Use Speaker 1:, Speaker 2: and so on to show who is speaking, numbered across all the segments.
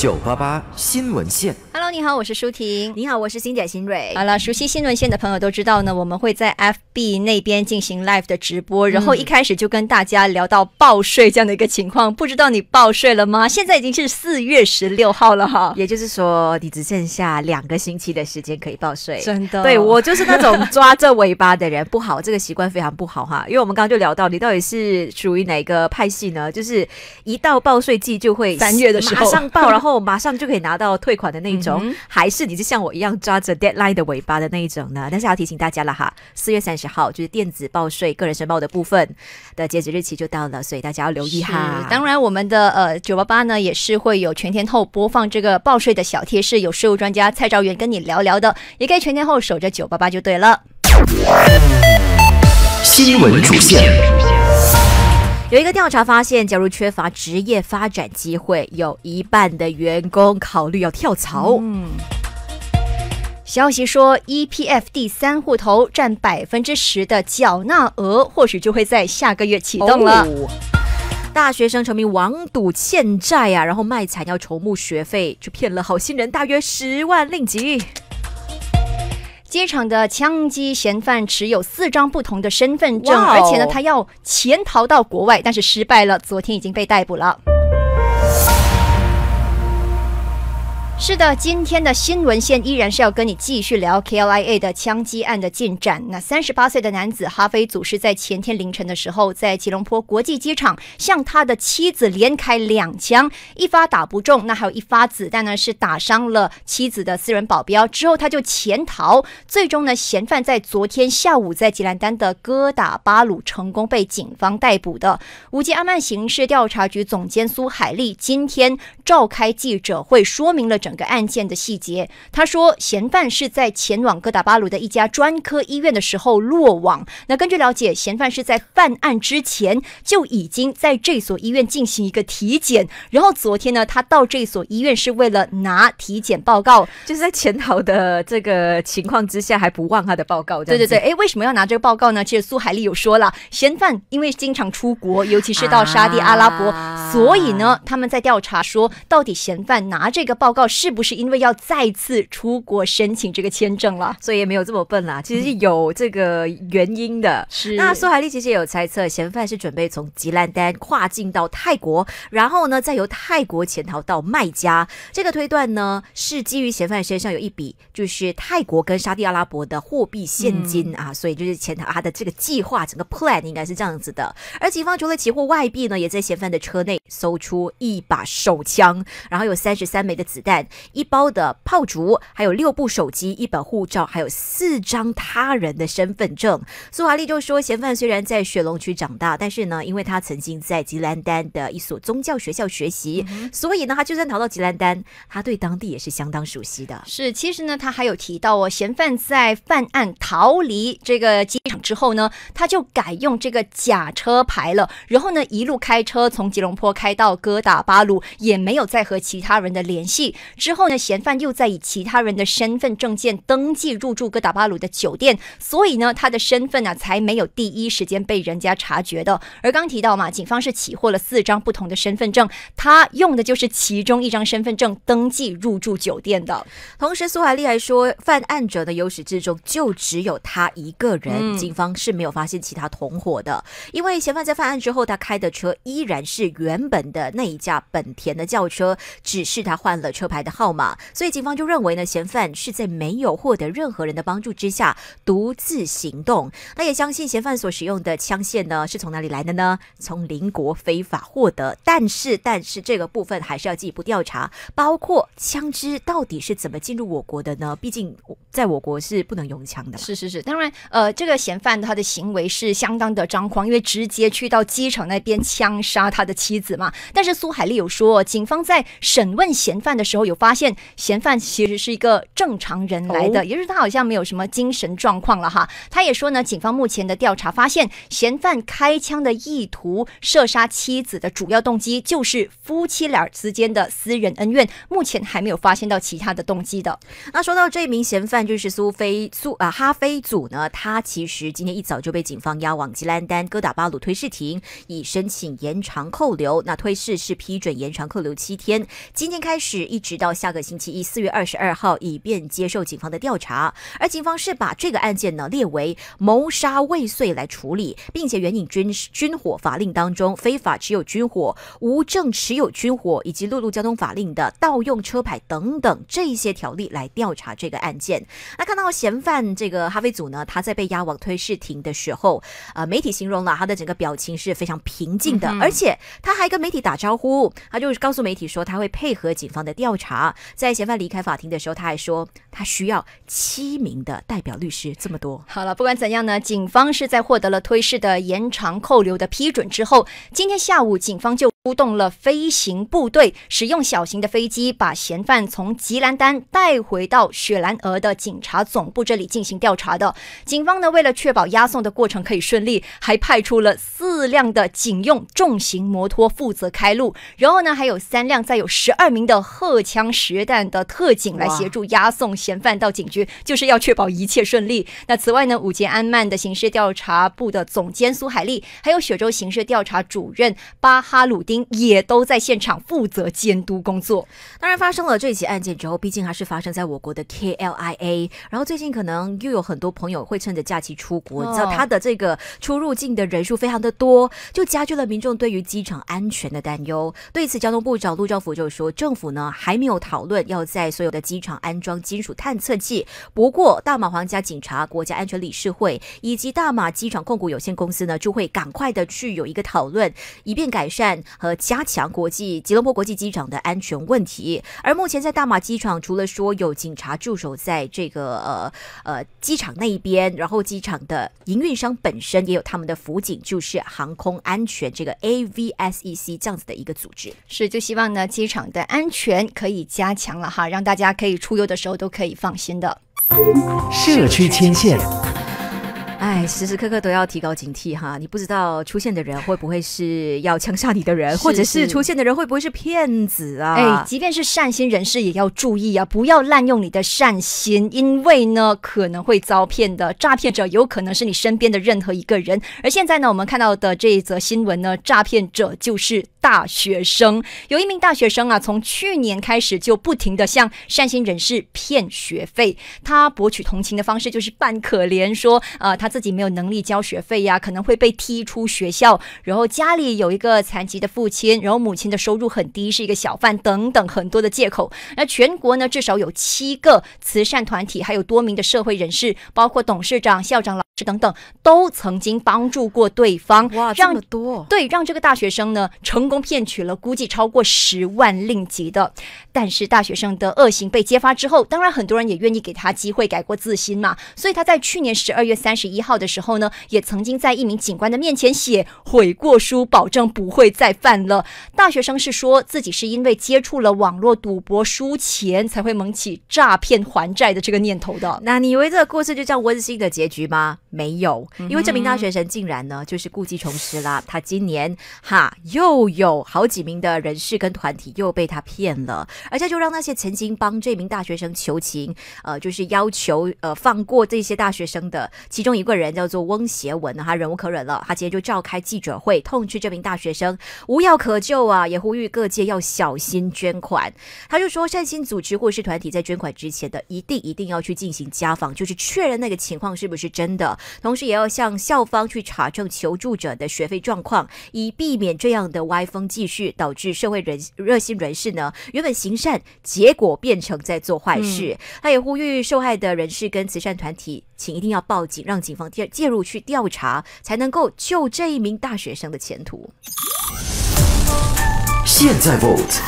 Speaker 1: 九八八新闻线，Hello，你好，我是舒婷，你好，我是新姐、新蕊。好了，熟悉新闻线的朋友都知道呢，我们会在 FB 那边进行 live 的直播，然后一开始就跟大家聊到报税这样的一个情况。不知道你报税了吗？现在已经是四月十六号了哈，也就是说
Speaker 2: 你只剩下两个星期的时间可以报税。真的，对我就是那种抓着尾巴的人，不好，这个习惯非常不好哈。因为我们刚刚就聊到你到底是属于哪个派系呢？就是一到报税季就会三月的时候马上报，然后。马上就可以拿到退款的那一种，还是你是像我一样抓着 deadline 的尾巴的那一种呢？但是要提醒大家了哈，四月三十号就是电子报税个人申报的部分的截止日期就到了，所以大家要留意哈。
Speaker 1: 当然，我们的呃九八八呢也是会有全天候播放这个报税的小贴士，有税务专家蔡兆元跟你聊聊的，也可以全天候守着九八八就对了。新闻主线。有一个调查发现，假
Speaker 2: 如缺乏职业发展机会，有一半的员工考虑要跳槽。
Speaker 1: 消息说，EPFD 三户头占百分之十的缴纳额，或许就会在下个月启动了。大
Speaker 2: 学生沉迷网赌欠债啊，然后卖惨要筹募学费，就骗了好心人，大约
Speaker 1: 十万令吉。机场的枪击嫌犯持有四张不同的身份证，而且呢，他要潜逃到国外，但是失败了。昨天已经被逮捕了。是的，今天的新闻线依然是要跟你继续聊 K L I A 的枪击案的进展。那三十八岁的男子哈菲祖是在前天凌晨的时候，在吉隆坡国际机场向他的妻子连开两枪，一发打不中，那还有一发子弹呢是打伤了妻子的私人保镖。之后他就潜逃，最终呢，嫌犯在昨天下午在吉兰丹的哥打巴鲁成功被警方逮捕的。无极阿曼刑事调查局总监苏海利今天召开记者会，说明了整。整个案件的细节，他说，嫌犯是在前往哥打巴鲁的一家专科医院的时候落网。那根据了解，嫌犯是在犯案之前就已经在这所医院进行一个体检，然后昨天呢，他到这所医院是为了拿体检报告，就是在潜逃的这个情况之下还不忘他的报告。对对对，哎，为什么要拿这个报告呢？其实苏海丽有说了，嫌犯因为经常出国，尤其是到沙地阿拉伯，所以呢，他们在调查说到底嫌犯拿这个报告是。是不是因为要再次出国申请这个签证了，所以也没有这么笨啦，其实是有这个
Speaker 2: 原因的。是。那苏海丽其实也有猜测，嫌犯是准备从吉兰丹跨境到泰国，然后呢再由泰国潜逃到卖家。这个推断呢是基于嫌犯身上有一笔就是泰国跟沙特阿拉伯的货币现金啊，所以就是潜逃他的这个计划整个 plan 应该是这样子的。而警方除了起获外币呢，也在嫌犯的车内搜出一把手枪，然后有三十三枚的子弹。一包的炮竹，还有六部手机，一本护照，还有四张他人的身份证。苏华丽就说：“嫌犯虽然在雪龙区长大，但是呢，因为他曾经在吉兰丹的一所宗教学校学习，所以呢，他就算逃到吉兰丹，他对当地也是相当熟悉的。
Speaker 1: 是，其实呢，他还有提到哦，嫌犯在犯案逃离这个机场之后呢，他就改用这个假车牌了，然后呢，一路开车从吉隆坡开到哥打巴鲁，也没有再和其他人的联系。”之后呢，嫌犯又在以其他人的身份证件登记入住哥打巴鲁的酒店，所以呢，他的身份啊才没有第一时间被人家察觉的。而刚提到嘛，警方是起获了四张不同的身份证，他用的就是其中一张身份证登记入住酒店的。同时，苏海丽还说，犯案者的由始至终就只有他一个人，警
Speaker 2: 方是没有发现其他同伙的。因为嫌犯在犯案之后，他开的车依然是原本的那一架本田的轿车，只是他换了车牌。的号码，所以警方就认为呢，嫌犯是在没有获得任何人的帮助之下独自行动。那也相信嫌犯所使用的枪械呢是从哪里来的呢？从邻国非法获得，但是但是这个部分还是要进一步调查，包括枪支到底是怎么进入我国的呢？毕竟在我国是不能用枪的。是是是，当然，
Speaker 1: 呃，这个嫌犯他的行为是相当的张狂，因为直接去到机场那边枪杀他的妻子嘛。但是苏海丽有说，警方在审问嫌犯的时候。有发现嫌犯其实是一个正常人来的，也就是他好像没有什么精神状况了哈。他也说呢，警方目前的调查发现，嫌犯开枪的意图射杀妻子的主要动机就是夫妻俩之间的私人恩怨，目前还没有发现到其他的动机的。那说到这名嫌犯，就是苏菲苏啊哈菲祖呢，他其实
Speaker 2: 今天一早就被警方押往吉兰丹哥打巴鲁推事庭，以申请延长扣留。那推事是批准延长扣留七天，今天开始一直。到下个星期一，四月二十二号，以便接受警方的调查。而警方是把这个案件呢列为谋杀未遂来处理，并且援引军军火法令当中非法持有军火、无证持有军火以及陆路交通法令的盗用车牌等等这一些条例来调查这个案件。那看到嫌犯这个哈菲祖呢，他在被押往推事庭的时候，呃，媒体形容了他的整个表情是非常平静的，而且他还跟媒体打招呼，他就告诉媒体说他会配合警方的调查。好，在嫌犯离开法庭的时
Speaker 1: 候，他还说他需要七名的代表律师，这么多。好了，不管怎样呢，警方是在获得了推事的延长扣留的批准之后，今天下午警方就。出动了飞行部队，使用小型的飞机把嫌犯从吉兰丹带回到雪兰莪的警察总部这里进行调查的。警方呢，为了确保押送的过程可以顺利，还派出了四辆的警用重型摩托负责开路，然后呢，还有三辆载有十二名的荷枪实弹的特警来协助押送嫌犯到警局，就是要确保一切顺利。那此外呢，五杰安曼的刑事调查部的总监苏海利，还有雪州刑事调查主任巴哈鲁。也都在现场负责监督工作。当然，发生了这起案件之后，毕竟还是发
Speaker 2: 生在我国的 K L I A。然后最近可能又有很多朋友会趁着假期出国，你知道他的这个出入境的人数非常的多，就加剧了民众对于机场安全的担忧。对此，交通部长陆兆福就说：“政府呢还没有讨论要在所有的机场安装金属探测器。不过，大马皇家警察、国家安全理事会以及大马机场控股有限公司呢就会赶快的去有一个讨论，以便改善。”和加强国际吉隆坡国际机场的安全问题。而目前在大马机场，除了说有警察驻守在这个呃呃机场那一边，然后机场的营运商本身也有他们的辅警，就是航空安全这个 AVSEC 这样子
Speaker 1: 的一个组织。是，就希望呢机场的安全可以加强了哈，让大家可以出游的时候都可以放心的。
Speaker 2: 社区牵线。哎，时时刻刻都要提高警惕哈！你不知道出现的人会不会是要枪杀你的人，或者是出现
Speaker 1: 的人会不会是骗子啊？哎，即便是善心人士也要注意啊，不要滥用你的善心，因为呢可能会遭骗的。诈骗者有可能是你身边的任何一个人。而现在呢，我们看到的这一则新闻呢，诈骗者就是大学生。有一名大学生啊，从去年开始就不停的向善心人士骗学费。他博取同情的方式就是扮可怜，说呃他。自己没有能力交学费呀，可能会被踢出学校。然后家里有一个残疾的父亲，然后母亲的收入很低，是一个小贩，等等很多的借口。那全国呢，至少有七个慈善团体，还有多名的社会人士，包括董事长、校长、老师等等，都曾经帮助过对方。哇，这么多！对，让这个大学生呢，成功骗取了估计超过十万令吉的。但是大学生的恶行被揭发之后，当然很多人也愿意给他机会改过自新嘛。所以他在去年十二月三十一号的时候呢，也曾经在一名警官的面前写悔过书，保证不会再犯了。大学生是说自己是因为接触了网络赌博输钱，才会萌起诈骗还债的这个念头的。那你以为这个故事就叫温馨的结局吗？没有，
Speaker 2: 因为这名大学生竟然呢，就是故技重施啦。他今年哈又有好几名的人士跟团体又被他骗了，而且就让那些曾经帮这名大学生求情，呃，就是要求呃放过这些大学生的其中一个人叫做翁协文呢，他忍无可忍了，他今天就召开记者会，痛斥这名大学生无药可救啊，也呼吁各界要小心捐款。他就说，善心组织或是团体在捐款之前的，一定一定要去进行家访，就是确认那个情况是不是真的。同时也要向校方去查证求助者的学费状况，以避免这样的歪风继续导致社会人热心人士呢原本行善，结果变成在做坏事。他也呼吁受害的人士跟慈善团体，请一定要报警，让警方介介入去调查，才能够救这一名大学生的前途。现在 vote，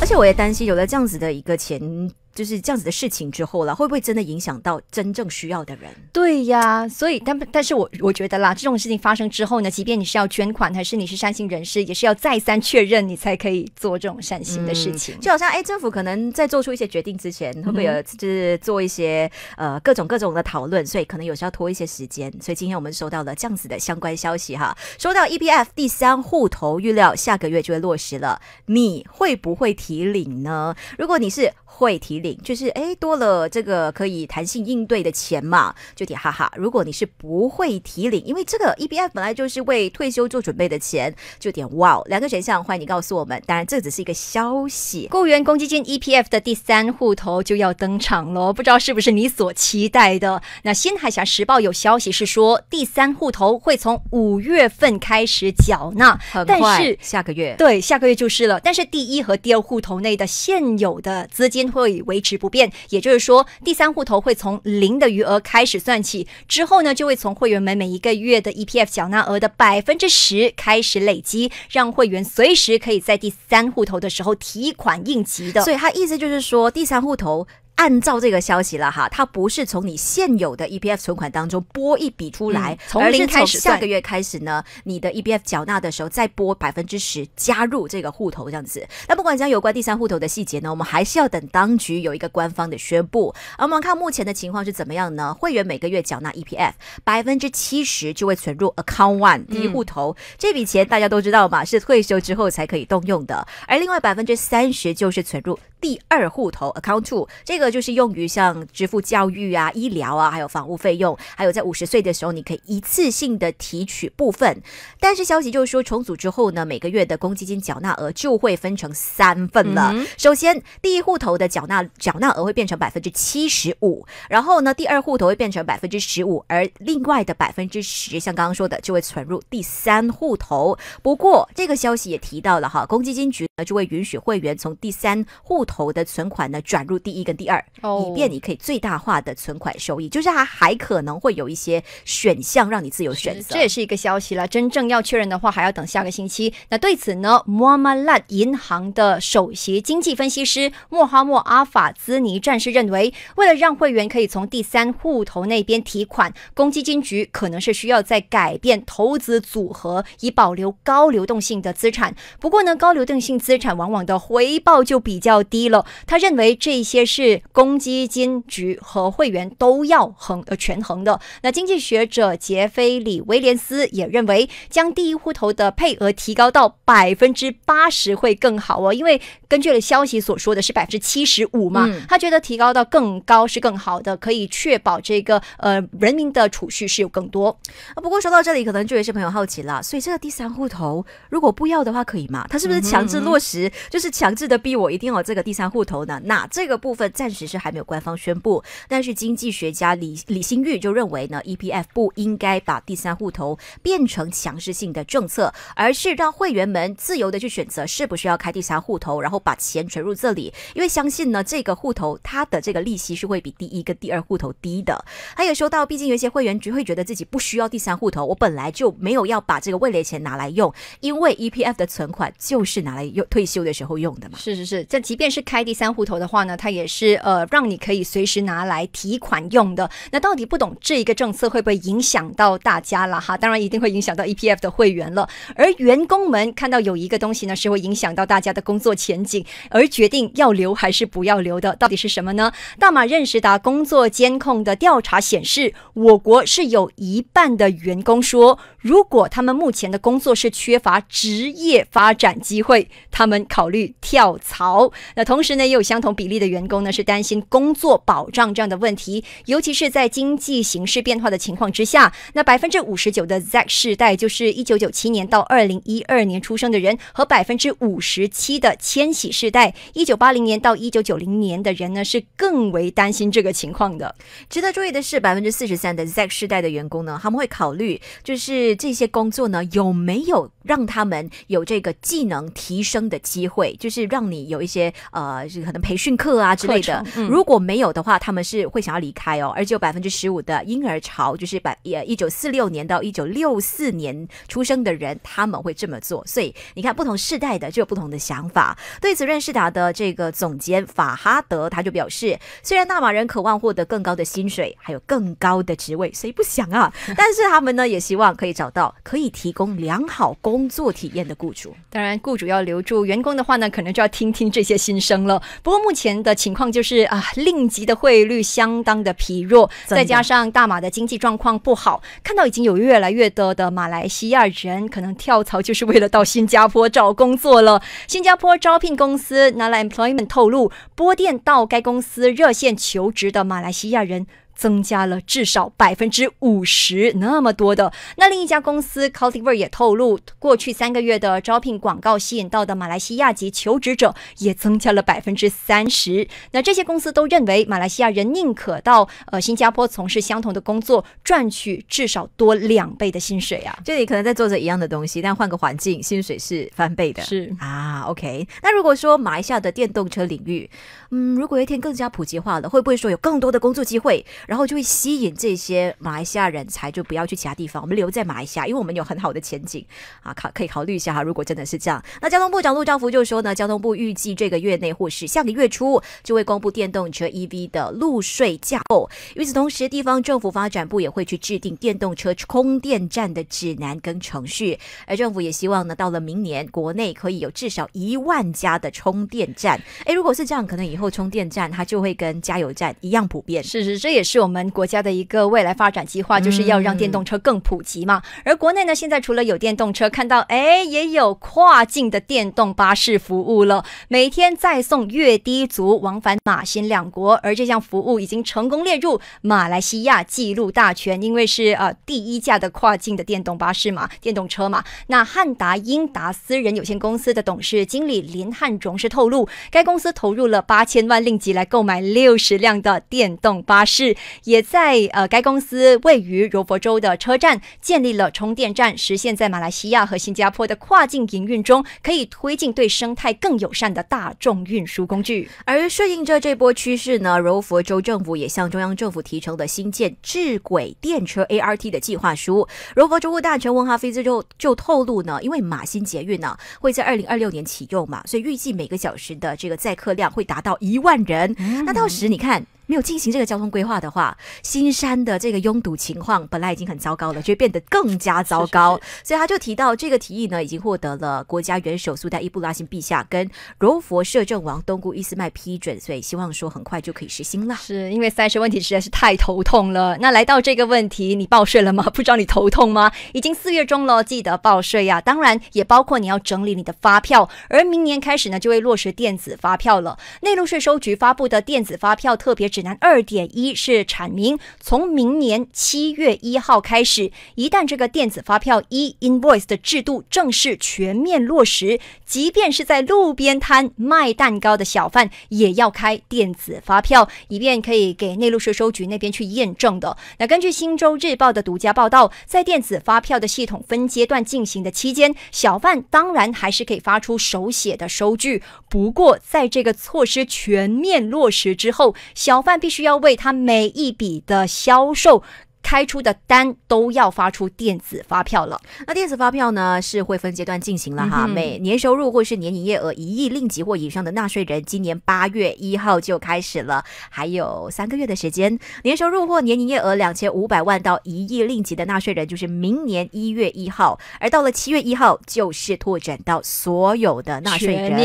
Speaker 2: 而且我也担心有了这样子的一个前。就是这样子的事情之后了，会不会真的影响到真正需要的人？
Speaker 1: 对呀，所以但但是我我觉得啦，这种事情发生之后呢，即便你是要捐款，还是你是善心人士，也是要再三确认你才可以做这种善心的事情。就好像哎，政府可能在做出一些决定之前，
Speaker 2: 会不会有就是做一些呃各种各种的讨论，所以可能有时要拖一些时间。所以今天我们收到了这样子的相关消息哈，收到 EBF 第三户头预料下个月就会落实了，你会不会提领呢？如果你是。会提领就是哎多了这个可以弹性应对的钱嘛，就点哈哈。如果你是不会提领，因为这个 E P F 本来就是为退休做准备的钱，就点哇。两个选项，
Speaker 1: 欢迎你告诉我们。当然，这只是一个消息。雇员公积金 E P F 的第三户头就要登场了，不知道是不是你所期待的？那《新海峡时报》有消息是说，第三户头会从五月份开始缴纳，但是
Speaker 2: 下个月对
Speaker 1: 下个月就是了。但是第一和第二户头内的现有的资金。会维持不变，也就是说，第三户头会从零的余额开始算起，之后呢，就会从会员每每一个月的 EPF 缴纳额的百分之十开始累积，让会员随时可以在第三户头的时候提款应急的。所以他
Speaker 2: 意思就是说，第三户头。按照这个消息了哈，它不是从你现有的 EPF 存款当中拨一笔出来，而是从下个月开始呢，你的 EPF 缴纳的时候再拨百分之十加入这个户头这样子。那不管讲有关第三户头的细节呢，我们还是要等当局有一个官方的宣布。而我们看目前的情况是怎么样呢？会员每个月缴纳 EPF 百分之七十就会存入 Account One 第一户头，这笔钱大家都知道嘛，是退休之后才可以动用的。而另外百分之三十就是存入第二户头 Account Two 这个。这就是用于像支付教育啊、医疗啊，还有房屋费用，还有在五十岁的时候，你可以一次性的提取部分。但是消息就是说重组之后呢，每个月的公积金缴纳额就会分成三份了。首先，第一户头的缴纳缴纳额会变成百分之七十五，然后呢，第二户头会变成百分之十五，而另外的百分之十，像刚刚说的，就会存入第三户头。不过这个消息也提到了哈，公积金局呢就会允许会员从第三户头的存款呢转入第一跟第二。二，
Speaker 1: 以便你可以最大化的存款收益，就是它还可能会有一些选项让你自由选择，这也是一个消息了。真正要确认的话，还要等下个星期。那对此呢，摩拉银行的首席经济分析师穆哈莫阿法兹尼战士认为，为了让会员可以从第三户头那边提款，公积金局可能是需要在改变投资组合，以保留高流动性的资产。不过呢，高流动性资产往往的回报就比较低了。他认为这些是。公积金局和会员都要衡呃权衡的。那经济学者杰菲里威廉斯也认为，将第一户头的配额提高到百分之八十会更好哦，因为根据了消息所说的是百分之七十五嘛，他觉得提高到更高是更好的，可以确保这个呃人民的储蓄是有更多。
Speaker 2: 啊，不过说到这里，可能就有些朋友好奇了，所以这个第三户头如果不要的话可以吗？他是不是强制落实？就是强制的逼我一定要这个第三户头呢？那这个部分在。实是还没有官方宣布，但是经济学家李李新玉就认为呢，EPF 不应该把第三户头变成强势性的政策，而是让会员们自由的去选择是不是要开第三户头，然后把钱存入这里，因为相信呢，这个户头它的这个利息是会比第一跟第二户头低的。他也说到，毕竟有些会员局会觉得自己不需要第三户头，我本来就没有要把这个未来钱拿来用，因为 EPF 的存款就
Speaker 1: 是拿来用退休的时候用的嘛。是是是，这即便是开第三户头的话呢，它也是。呃，让你可以随时拿来提款用的。那到底不懂这一个政策会不会影响到大家了哈？当然一定会影响到 EPF 的会员了。而员工们看到有一个东西呢，是会影响到大家的工作前景，而决定要留还是不要留的，到底是什么呢？大马认识达工作监控的调查显示，我国是有一半的员工说，如果他们目前的工作是缺乏职业发展机会，他们考虑跳槽。那同时呢，也有相同比例的员工呢是。担心工作保障这样的问题，尤其是在经济形势变化的情况之下，那百分之五十九的 Z 世代就是一九九七年到二零一二年出生的人，和百分之五十七的千禧世代（一九八零年到一九九零年的人）呢，是更为担心这个情况的。值得注意的是，百分之四十三的 Z 世代的员工呢，他们会
Speaker 2: 考虑就是这些工作呢有没有让他们有这个技能提升的机会，就是让你有一些呃可能培训课啊之类的。如果没有的话，他们是会想要离开哦，而且有百分之十五的婴儿潮，就是百也一九四六年到一九六四年出生的人，他们会这么做。所以你看，不同世代的就有不同的想法。对此，任世达的这个总监法哈德他就表示，虽然纳马人渴望获得更高的薪水，还有更高的职位，谁不想啊？但是他
Speaker 1: 们呢，也希望可以找到可以提供良好工作体验的雇主。当然，雇主要留住员工的话呢，可能就要听听这些心声了。不过目前的情况就是。是啊，令吉的汇率相当的疲弱，再加上大马的经济状况不好，看到已经有越来越多的马来西亚人可能跳槽，就是为了到新加坡找工作了。新加坡招聘公司 Nala Employment 透露，拨电到该公司热线求职的马来西亚人。增加了至少百分之五十那么多的。那另一家公司 c u l t i v e r 也透露，过去三个月的招聘广告吸引到的马来西亚籍求职者也增加了百分之三十。那这些公司都认为，马来西亚人宁可到呃新加坡从事相同的工作，赚取至少多两倍的薪水啊。这里可能在做着一样的东西，但换个环境，薪水是翻倍的。是
Speaker 2: 啊，OK。那如果说马来西亚的电动车领域，嗯，如果一天更加普及化了，会不会说有更多的工作机会？然后就会吸引这些马来西亚人才，就不要去其他地方，我们留在马来西亚，因为我们有很好的前景啊。考可以考虑一下哈。如果真的是这样，那交通部长陆兆福就说呢，交通部预计这个月内或是下个月初就会公布电动车 EV 的路税架构。与此同时，地方政府发展部也会去制定电动车充电站的指南跟程序。而政府也希望呢，到了明年国内可以有至少一万家的充电站。哎，如果是这样，可能以后充电站它就会跟加
Speaker 1: 油站一样普遍。是是，这也是。是我们国家的一个未来发展计划，就是要让电动车更普及嘛。而国内呢，现在除了有电动车，看到哎，也有跨境的电动巴士服务了，每天再送越低族往返马新两国，而这项服务已经成功列入马来西亚纪录大全，因为是呃第一架的跨境的电动巴士嘛，电动车嘛。那汉达英达私人有限公司的董事经理林汉荣是透露，该公司投入了八千万令吉来购买六十辆的电动巴士。也在呃，该公司位于柔佛州的车站建立了充电站，实现在马来西亚和新加坡的跨境营运中，可以推进对生态更友善的大众运输工具。而顺应着这波趋势呢，柔
Speaker 2: 佛州政府也向中央政府提成了新建智轨电车 A R T 的计划书。柔佛州务大臣温哈菲兹就就透露呢，因为马新捷运呢会在二零二六年启用嘛，所以预计每个小时的这个载客量会达到一万人。那到时你看。没有进行这个交通规划的话，新山的这个拥堵情况本来已经很糟糕了，就变得更加糟糕。所以他就提到这个提议呢，已经获得了国家元首苏丹伊布拉辛陛下跟柔佛摄政王东姑伊斯麦批准，所以希望说很快就可以实行
Speaker 1: 了。是因为赛事问题实在是太头痛了。那来到这个问题，你报税了吗？不知道你头痛吗？已经四月中了，记得报税呀！当然也包括你要整理你的发票，而明年开始呢，就会落实电子发票了。内陆税收局发布的电子发票特别。指南二点一是阐明，从明年七月一号开始，一旦这个电子发票 （e-invoice） 的制度正式全面落实，即便是在路边摊卖蛋糕的小贩，也要开电子发票，以便可以给内陆税收局那边去验证的。那根据《新州日报》的独家报道，在电子发票的系统分阶段进行的期间，小贩当然还是可以发出手写的收据。不过，在这个措施全面落实之后，消范必须要为他每一笔的销售。开出的单都要发出电子发票了。那电子发票呢是会分阶段进行了哈，每年收入或是
Speaker 2: 年营业额一亿令吉或以上的纳税人，今年八月一号就开始了，还有三个月的时间；年收入或年营业额两千五百万到一亿令吉的纳税人，就是明年一月一号；而到了七月一号，就是拓展到所有的纳税人，全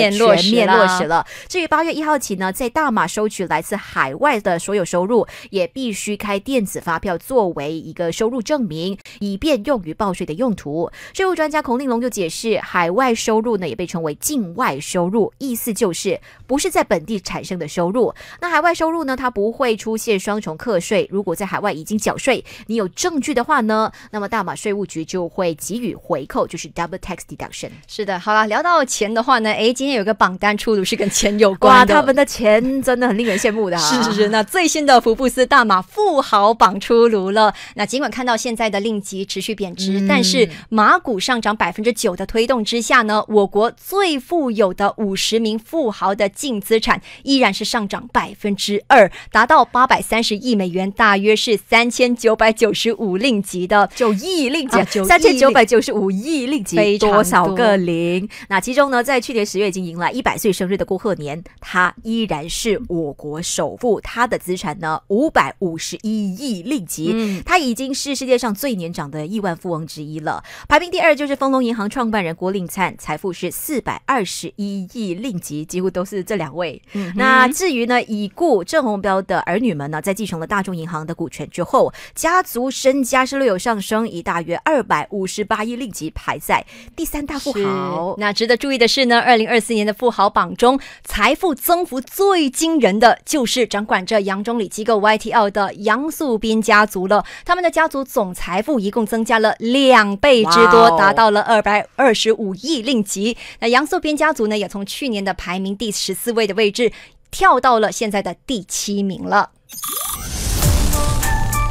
Speaker 2: 面落实了。至于八月一号起呢，在大马收取来自海外的所有收入，也必须开电子发票做。为一个收入证明，以便用于报税的用途。税务专家孔令龙就解释，海外收入呢也被称为境外收入，意思就是不是在本地产生的收入。那海外收入呢，它不会出现双重课税。如果在海外已经缴税，你有证据的话呢，那么大马税务局就会给予回扣，就是 double tax deduction。
Speaker 1: 是的，好了，聊到钱的话呢，哎，今天有个榜单出炉是跟钱有关的，哇，他们的钱真的很令人羡慕的。是是是，那最新的福布斯大马富豪榜出炉了。那尽管看到现在的令吉持续贬值，但是马股上涨百分之九的推动之下呢，我国最富有的五十名富豪的净资产依然是上涨百分之二，达到八百三十亿美元，大约是三千九百九十五令吉的九亿令吉，三千九百九十五亿令吉，多少个零？那其中呢，在去
Speaker 2: 年十月已经迎来一百岁生日的郭鹤年，他依然是我国首富，他的资产呢五百五十一亿令吉。他已经是世界上最年长的亿万富翁之一了。排名第二就是丰隆银行创办人郭令灿，财富是四百二十一亿令吉，几乎都是这两位。那至于呢，已故郑鸿标的儿女们呢，在继承了大众银行的股权之后，家族身家是略有上升，以大
Speaker 1: 约二百五十八亿令吉排在第三大富豪。那值得注意的是呢，二零二四年的富豪榜中，财富增幅最惊人的就是掌管着杨忠礼机构 YTL 的杨素斌家族了。他们的家族总财富一共增加了两倍之多，达到了二百二十五亿令吉。那杨素斌家族呢，也从去年的排名第十四位的位置，跳到了现在的第七名了。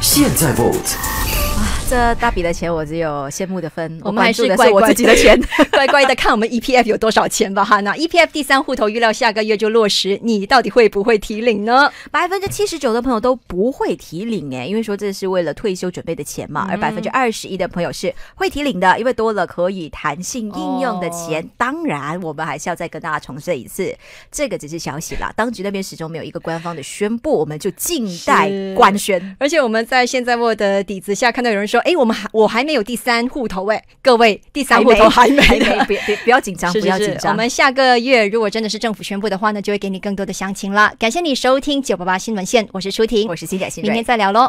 Speaker 2: 现在 vote。
Speaker 1: 这大笔的钱，
Speaker 2: 我只有羡慕的份。我们还是怪我自己的钱，
Speaker 1: 乖乖的看我们 EPF 有多少钱吧哈。那 EPF 第三户头预料下个月就落实，你到底会不会提领呢？百分之七
Speaker 2: 十九的朋友都不会提领哎，因为说这是为了退休准备的钱嘛。而百分之二十一的朋友是会提领的，因为多了可以弹性应用的钱。当然，我们还是要再跟大家重申一次，这个只是消息啦，当局那边始终没有一个官方的宣布，我们就
Speaker 1: 静待官宣。而且我们在现在我的底子下，看到有人说。哎，我们还我还没有第三户头诶，各位第三户头还没的，别
Speaker 2: 别不要紧张，不要紧张。我们
Speaker 1: 下个月如果真的是政府宣布的话，呢，就会给你更多的详情了。感谢你收听九八八新闻线，我是舒婷，我是金甲新，明天再聊喽。